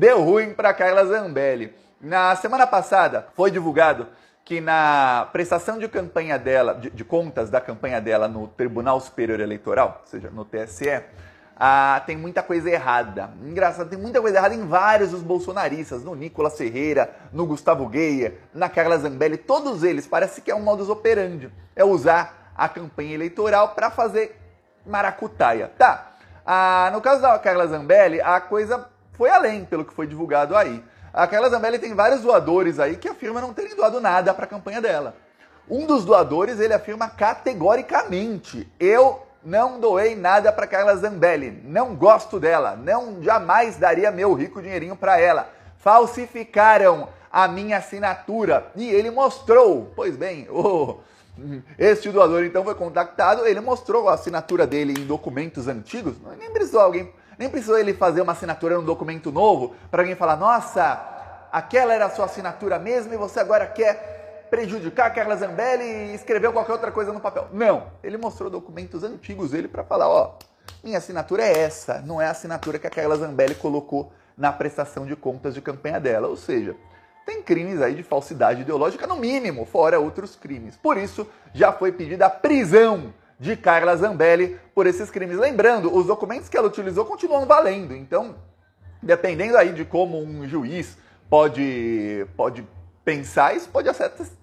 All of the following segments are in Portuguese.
deu ruim para Carla Zambelli. Na semana passada foi divulgado que na prestação de campanha dela, de, de contas da campanha dela no Tribunal Superior Eleitoral, ou seja, no TSE, ah, tem muita coisa errada. Engraçado, tem muita coisa errada em vários dos bolsonaristas, no Nicolas Ferreira, no Gustavo Gueia, na Carla Zambelli, todos eles. Parece que é um modus operandi. É usar a campanha eleitoral para fazer maracutaia. Tá, ah, no caso da Carla Zambelli, a coisa foi além, pelo que foi divulgado aí. A Carla Zambelli tem vários doadores aí que afirma não terem doado nada para a campanha dela. Um dos doadores, ele afirma categoricamente: "Eu não doei nada para Carla Zambelli, não gosto dela, não jamais daria meu rico dinheirinho para ela. Falsificaram a minha assinatura e ele mostrou. Pois bem, o oh, este doador então foi contactado, ele mostrou a assinatura dele em documentos antigos, nem precisou alguém nem precisou ele fazer uma assinatura num documento novo para alguém falar: nossa, aquela era a sua assinatura mesmo e você agora quer prejudicar a Carla Zambelli e escrever qualquer outra coisa no papel. Não, ele mostrou documentos antigos dele para falar: ó, minha assinatura é essa, não é a assinatura que a Carla Zambelli colocou na prestação de contas de campanha dela. Ou seja, tem crimes aí de falsidade ideológica, no mínimo, fora outros crimes. Por isso, já foi pedida a prisão de Carla Zambelli por esses crimes. Lembrando, os documentos que ela utilizou continuam valendo, então, dependendo aí de como um juiz pode, pode pensar, isso pode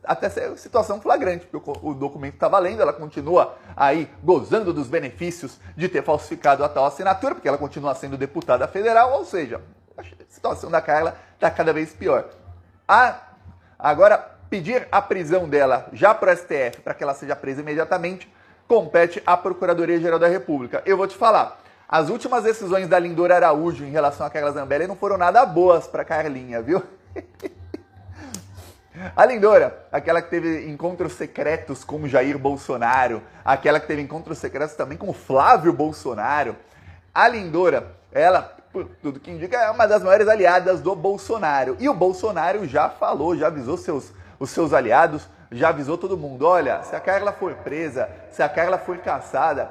até ser situação flagrante, porque o documento está valendo, ela continua aí gozando dos benefícios de ter falsificado a tal assinatura, porque ela continua sendo deputada federal, ou seja, a situação da Carla está cada vez pior. A, agora, pedir a prisão dela já para o STF, para que ela seja presa imediatamente, compete à Procuradoria-Geral da República. Eu vou te falar. As últimas decisões da Lindora Araújo em relação a Carla Zambelli não foram nada boas para Carlinha, viu? A Lindora, aquela que teve encontros secretos com o Jair Bolsonaro, aquela que teve encontros secretos também com o Flávio Bolsonaro. A Lindora, ela, por tudo que indica, é uma das maiores aliadas do Bolsonaro. E o Bolsonaro já falou, já avisou seus, os seus aliados já avisou todo mundo: olha, se a Carla for presa, se a Carla for caçada,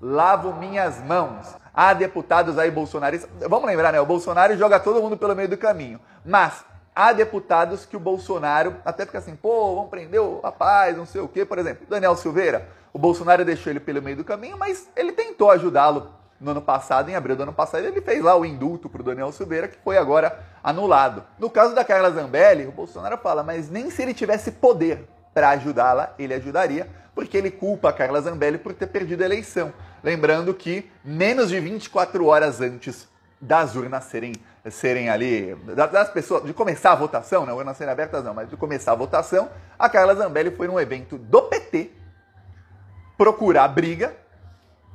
lavo minhas mãos. Há deputados aí bolsonaristas. Vamos lembrar, né? O Bolsonaro joga todo mundo pelo meio do caminho. Mas há deputados que o Bolsonaro até fica assim, pô, vamos prender o rapaz, não sei o quê. Por exemplo, Daniel Silveira, o Bolsonaro deixou ele pelo meio do caminho, mas ele tentou ajudá-lo no ano passado, em abril do ano passado, ele fez lá o indulto para o Daniel Silveira, que foi agora anulado. No caso da Carla Zambelli, o Bolsonaro fala, mas nem se ele tivesse poder para ajudá-la, ele ajudaria, porque ele culpa a Carla Zambelli por ter perdido a eleição. Lembrando que menos de 24 horas antes das urnas serem, serem ali, das pessoas, de começar a votação, não, né, urnas serem abertas não, mas de começar a votação, a Carla Zambelli foi num evento do PT procurar briga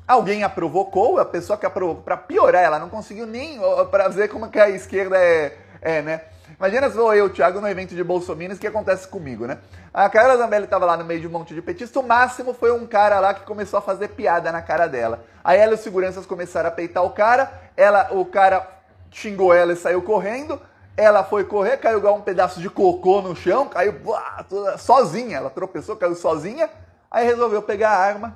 Alguém a provocou, a pessoa que a provocou, para piorar, ela não conseguiu nem para ver como que a esquerda é, é né? Imagina se eu, Thiago, no evento de Bolsonaro, o que acontece comigo, né? A Carla Zambelli tava lá no meio de um monte de petista, o máximo foi um cara lá que começou a fazer piada na cara dela. Aí ela e os seguranças começaram a peitar o cara, ela, o cara xingou ela e saiu correndo, ela foi correr, caiu igual um pedaço de cocô no chão, caiu sozinha, ela tropeçou, caiu sozinha, aí resolveu pegar a arma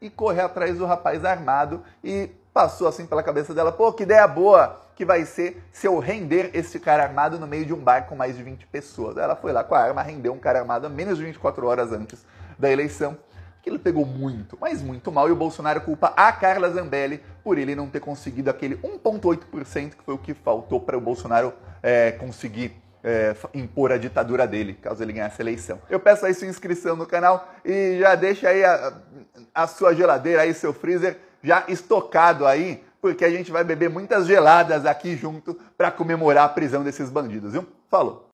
e correr atrás do rapaz armado e passou assim pela cabeça dela, pô, que ideia boa que vai ser se eu render esse cara armado no meio de um bar com mais de 20 pessoas. Ela foi lá com a arma, rendeu um cara armado a menos de 24 horas antes da eleição. Aquilo pegou muito, mas muito mal, e o Bolsonaro culpa a Carla Zambelli por ele não ter conseguido aquele 1,8% que foi o que faltou para o Bolsonaro é, conseguir é, impor a ditadura dele, caso ele ganhasse a eleição. Eu peço aí sua inscrição no canal e já deixa aí a, a, sua geladeira, aí seu freezer já estocado aí, porque a gente vai beber muitas geladas aqui junto para comemorar a prisão desses bandidos, viu? Falou!